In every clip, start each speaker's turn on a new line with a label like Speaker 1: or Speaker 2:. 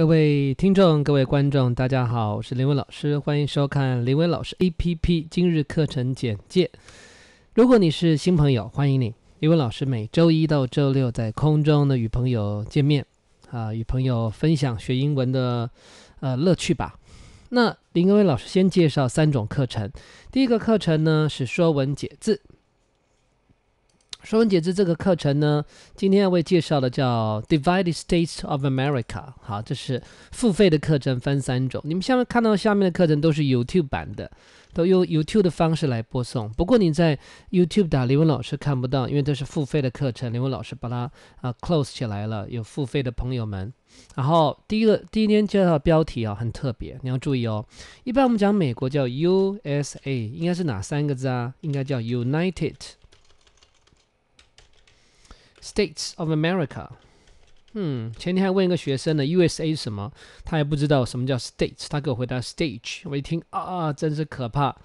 Speaker 1: 各位听众、各位观众，大家好，我是林文老师，欢迎收看林文老师 A P P 今日课程简介。如果你是新朋友，欢迎你。林文老师每周一到周六在空中呢与朋友见面，啊，与朋友分享学英文的呃乐趣吧。那林威老师先介绍三种课程，第一个课程呢是说文解字。双文解字这个课程呢，今天要为介绍的叫《Divided States of America》。好，这是付费的课程，分三种。你们下面看到下面的课程都是 YouTube 版的，都用 YouTube 的方式来播送。不过你在 YouTube 打“刘文老师”看不到，因为这是付费的课程，刘文老师把它啊 close 起来了。有付费的朋友们，然后第一个第一天介绍的标题啊很特别，你要注意哦。一般我们讲美国叫 USA，应该是哪三个字啊？应该叫 United。States of America，嗯，前天还问一个学生呢，USA 是什么？他也不知道什么叫 state，s 他给我回答 stage，我一听啊，真是可怕。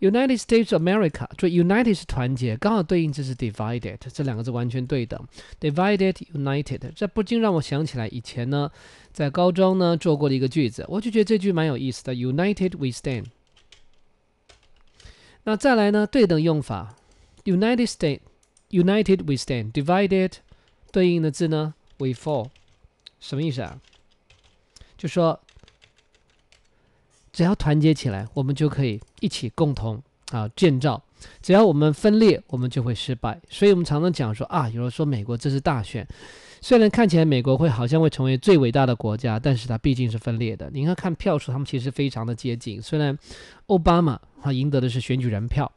Speaker 1: United States of America，注意 United 是团结，刚好对应这是 divided，这两个字完全对等。Divided United，这不禁让我想起来以前呢，在高中呢做过的一个句子，我就觉得这句蛮有意思的。United we stand。那再来呢，对等用法。United State, United we stand. Divided, 对应的字呢？We fall. 什么意思啊？就说，只要团结起来，我们就可以一起共同啊建造。只要我们分裂，我们就会失败。所以，我们常常讲说啊，有人说美国这是大选，虽然看起来美国会好像会成为最伟大的国家，但是它毕竟是分裂的。你要看票数，他们其实非常的接近。虽然奥巴马他赢得的是选举人票。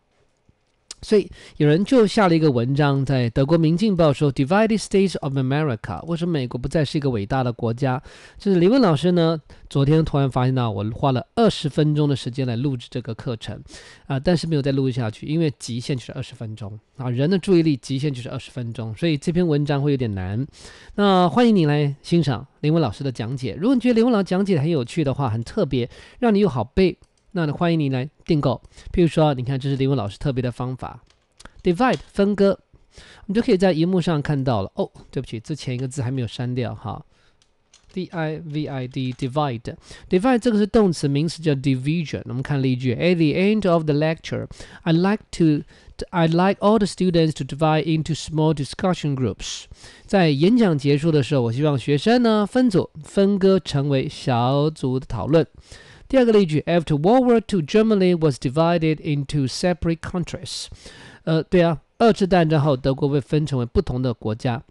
Speaker 1: 所以有人就下了一个文章，在德国民进报说《Divided States of America》，为什么美国不再是一个伟大的国家？就是林文老师呢，昨天突然发现到，我花了二十分钟的时间来录制这个课程，啊，但是没有再录下去，因为极限就是二十分钟啊，人的注意力极限就是二十分钟，所以这篇文章会有点难。那欢迎你来欣赏林文老师的讲解。如果你觉得林文老师讲解很有趣的话，很特别，让你又好背。那呢，欢迎您来订购。譬如说，你看，这是林文老师特别的方法，divide 分割，我们就可以在荧幕上看到了。哦，对不起，这前一个字还没有删掉哈。d i v i d divide divide 这个是动词，名词叫 division。我们看例句：At the end of the lecture, I like to I like all the students to divide into small discussion groups。在演讲结束的时候，我希望学生呢分组分割成为小组的讨论。第二个例句，After World War II, Germany was divided into separate countries。呃，对啊，二次大战后，德国被分成为不同的国家。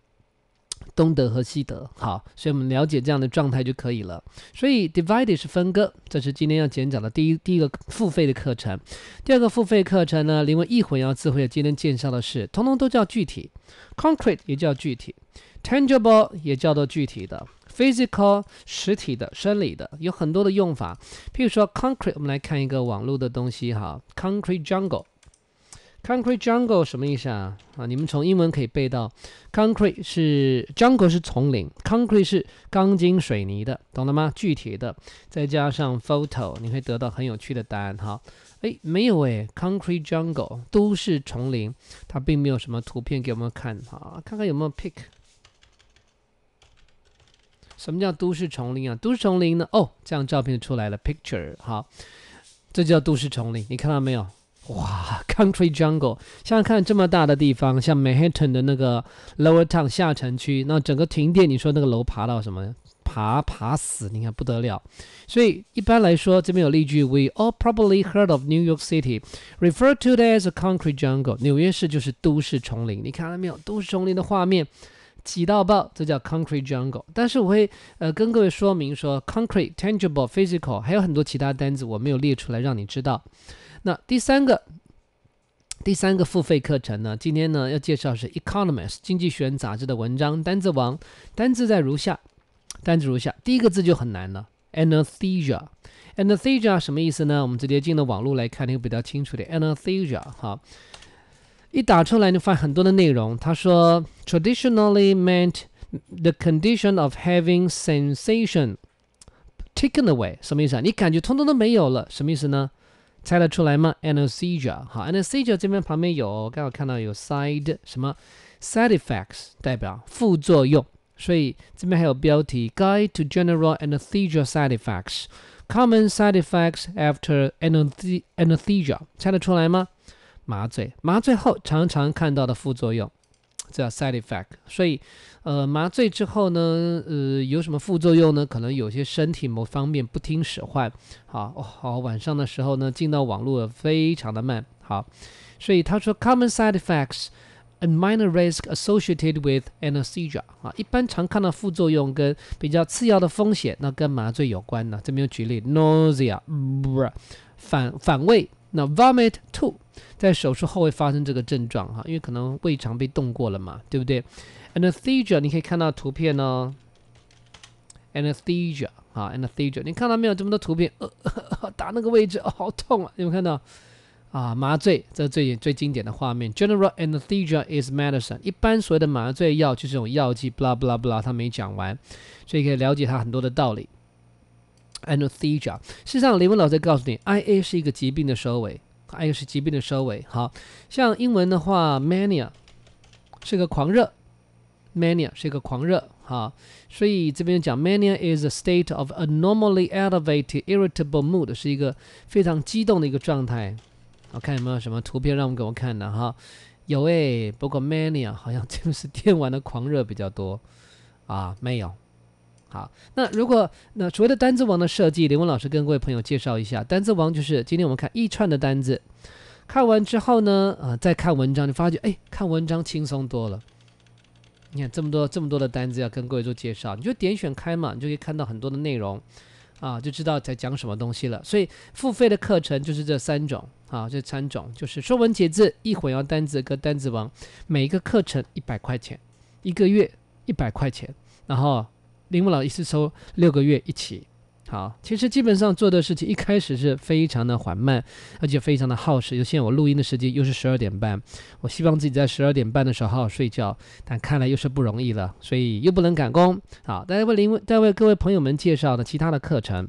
Speaker 1: 东德和西德，好，所以我们了解这样的状态就可以了。所以 divided 是分割，这是今天要简讲的第一第一个付费的课程。第二个付费课程呢，临文一会要自会今天介绍的是，通通都叫具体，concrete 也叫具体，tangible 也叫做具体的，physical 实体的，生理的，有很多的用法。譬如说 concrete，我们来看一个网络的东西哈，concrete jungle。Concrete jungle 什么意思啊？啊，你们从英文可以背到，Concrete 是 jungle 是丛林，Concrete 是钢筋水泥的，懂了吗？具体的，再加上 photo，你会得到很有趣的答案哈。哎，没有哎，Concrete jungle 都市丛林，它并没有什么图片给我们看哈。看看有没有 pic？k 什么叫都市丛林啊？都市丛林呢？哦，这张照片出来了，picture 好，这叫都市丛林，你看到没有？哇 c o u n t r y Jungle，像看这么大的地方，像 Manhattan 的那个 Lower Town 下城区，那整个停电，你说那个楼爬到什么？爬爬死，你看不得了。所以一般来说，这边有例句：We all probably heard of New York City, referred to as Concrete Jungle。纽约市就是都市丛林，你看到没有？都市丛林的画面挤到爆，这叫 Concrete Jungle。但是我会呃跟各位说明说，Concrete、Tangible、Physical，还有很多其他单子我没有列出来让你知道。那第三个，第三个付费课程呢？今天呢要介绍是《Economist》经济学人杂志的文章，单字王，单字在如下，单字如下，第一个字就很难了，anesthesia，anesthesia 什么意思呢？我们直接进了网络来看，那个比较清楚的，anesthesia，好，一打出来你发现很多的内容，他说，traditionally meant the condition of having sensation taken away，什么意思啊？你感觉通通都没有了，什么意思呢？猜得出来吗？Anesthesia，好，Anesthesia 这边旁边有，刚好看到有 side 什么 side effects 代表副作用，所以这边还有标题 Guide to General Anesthesia Side Effects，Common Side Effects After Anesthesia，猜得出来吗？麻醉麻醉后常常看到的副作用。叫 side effect，所以，呃，麻醉之后呢，呃，有什么副作用呢？可能有些身体某方面不听使唤，好，好晚上的时候呢，进到网络非常的慢，好，所以他说 common side effects and minor risk associated with anesthesia，啊，一般常看到副作用跟比较次要的风险，那跟麻醉有关呢，这边有举例 nausea，反反胃。那 vomit too，在手术后会发生这个症状哈，因为可能胃肠被动过了嘛，对不对？Anesthesia，你可以看到图片呢。Anesthesia 啊，Anesthesia，你看到没有这么多图片？呃、打那个位置，好痛啊！有没有看到？啊，麻醉，这是最最经典的画面。General anesthesia is medicine。一般所谓的麻醉药就是这种药剂，blah blah blah。他没讲完，所以可以了解他很多的道理。Anesthesia，事实上，林文老师在告诉你，IA 是一个疾病的收尾，IA 是疾病的收尾。好像英文的话，mania 是个狂热，mania 是一个狂热。好，所以这边讲，mania is a state of abnormally elevated, irritable mood，是一个非常激动的一个状态。我看有没有什么图片让我们给我看的哈？有诶，不过 mania 好像就是电玩的狂热比较多啊，没有。好，那如果那所谓的单字王的设计，林文老师跟各位朋友介绍一下，单字王就是今天我们看一串的单字，看完之后呢，啊，再看文章，你发觉哎，看文章轻松多了。你看这么多这么多的单字要跟各位做介绍，你就点选开嘛，你就可以看到很多的内容，啊，就知道在讲什么东西了。所以付费的课程就是这三种啊，这三种就是说文解字、一混要单字跟单字王，每一个课程一百块钱，一个月一百块钱，然后。林木老一次收六个月一起。好，其实基本上做的事情一开始是非常的缓慢，而且非常的耗时。就现在我录音的时间又是十二点半，我希望自己在十二点半的时候好好睡觉，但看来又是不容易了，所以又不能赶工。好，再为林木，再为各位朋友们介绍的其他的课程。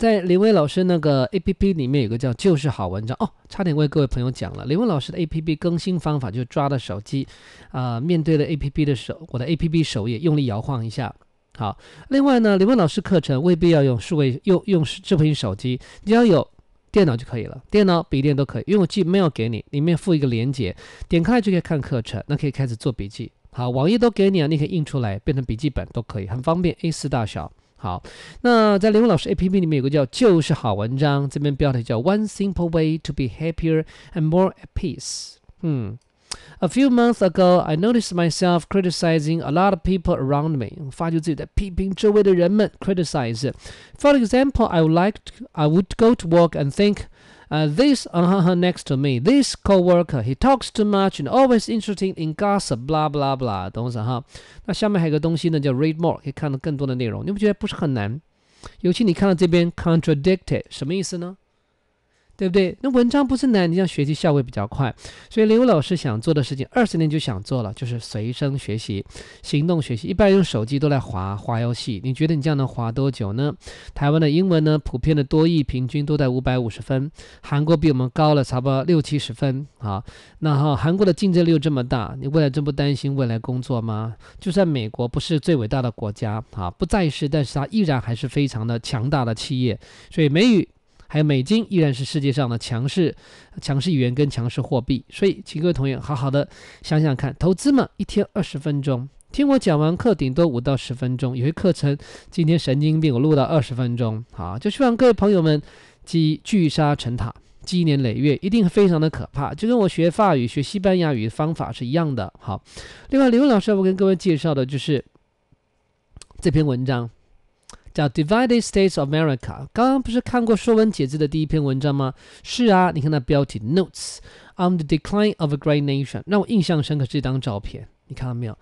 Speaker 1: 在林威老师那个 A P P 里面有个叫就是好文章哦，差点为各位朋友讲了。林威老师的 A P P 更新方法就抓的手机，啊，面对的 A P P 的手，我的 A P P 首页用力摇晃一下。好，另外呢，林威老师课程未必要用数位用用智慧型手机，只要有电脑就可以了，电脑、笔电都可以，因为我寄 mail 给你，里面附一个连接，点开就可以看课程，那可以开始做笔记。好，网页都给你了，你可以印出来变成笔记本都可以，很方便，A 四大小。好，那在林文老师 A P P 里面有个叫“就是好文章”，这边标题叫 “One Simple Way to Be Happier and More at Peace”。嗯，A few months ago, I noticed myself criticizing a lot of people around for example, I would like, I would go to work and think uh, this on uh-huh, her next to me, this coworker he talks too much and always interested in gossip, blah blah blah. blah，懂我意思哈？那下面还有个东西呢，叫 read more，可以看到更多的内容。你不觉得不是很难？尤其你看到这边 contradicted 什么意思呢？对不对？那文章不是难，你像学习效率比较快，所以刘老师想做的事情，二十年就想做了，就是随身学习、行动学习。一般用手机都来划划游戏，你觉得你这样能划多久呢？台湾的英文呢，普遍的多译平均都在五百五十分，韩国比我们高了差不多六七十分啊。那哈，韩国的竞争力又这么大，你未来真不担心未来工作吗？就算美国不是最伟大的国家啊，不再是，但是它依然还是非常的强大的企业，所以美语。还有美金依然是世界上的强势，强势语言跟强势货币，所以请各位同学好好的想想看，投资嘛，一天二十分钟，听我讲完课，顶多五到十分钟，有些课程今天神经病，我录到二十分钟，好，就希望各位朋友们积聚沙成塔，积年累月，一定非常的可怕，就跟我学法语、学西班牙语的方法是一样的，好。另外，刘老师要跟各位介绍的就是这篇文章。叫《Divided States of America》。刚刚不是看过《说文解字》的第一篇文章吗？是啊，你看那标题《Notes on the Decline of a Great Nation》。让我印象深刻是这张照片，你看到没有？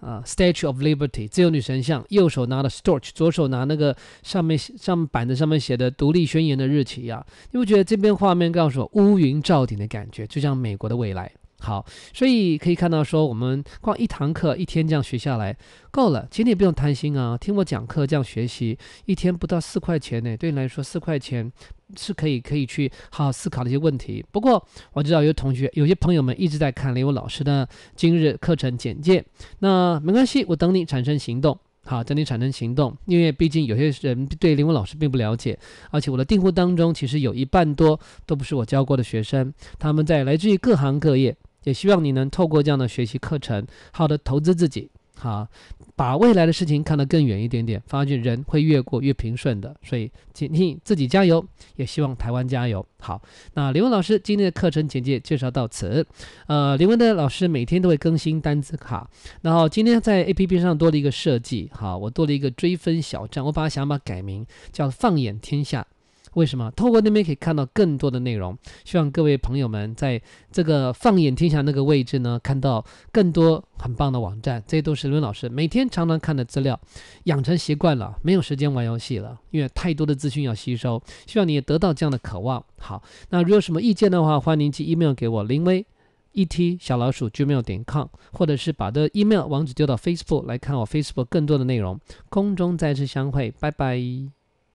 Speaker 1: 啊，Statue of Liberty（ 自由女神像），右手拿着 torch，左手拿那个上面、上面板子上面写的《独立宣言》的日期呀。你会觉得这边画面告诉我乌云罩顶的感觉，就像美国的未来。好，所以可以看到说，我们光一堂课一天这样学下来够了。请你不用贪心啊，听我讲课这样学习一天不到四块钱呢。对你来说，四块钱是可以可以去好好思考的一些问题。不过我知道有同学、有些朋友们一直在看林文老师的今日课程简介，那没关系，我等你产生行动。好，等你产生行动，因为毕竟有些人对林文老师并不了解，而且我的订户当中其实有一半多都不是我教过的学生，他们在来自于各行各业。也希望你能透过这样的学习课程，好的投资自己，好，把未来的事情看得更远一点点，发觉人会越过越平顺的。所以，请你自己加油，也希望台湾加油。好，那林文老师今天的课程简介介绍到此。呃，林文的老师每天都会更新单词卡，然后今天在 APP 上多了一个设计，好，我多了一个追分小站，我把它想法改名叫放眼天下。为什么？透过那边可以看到更多的内容。希望各位朋友们在这个放眼天下那个位置呢，看到更多很棒的网站。这些都是伦老师每天常常看的资料，养成习惯了，没有时间玩游戏了，因为太多的资讯要吸收。希望你也得到这样的渴望。好，那如果有什么意见的话，欢迎您寄 email 给我林威 et 小老鼠 gmail 点 com，或者是把这 email 网址丢到 Facebook 来看我 Facebook 更多的内容。空中再次相会，拜拜。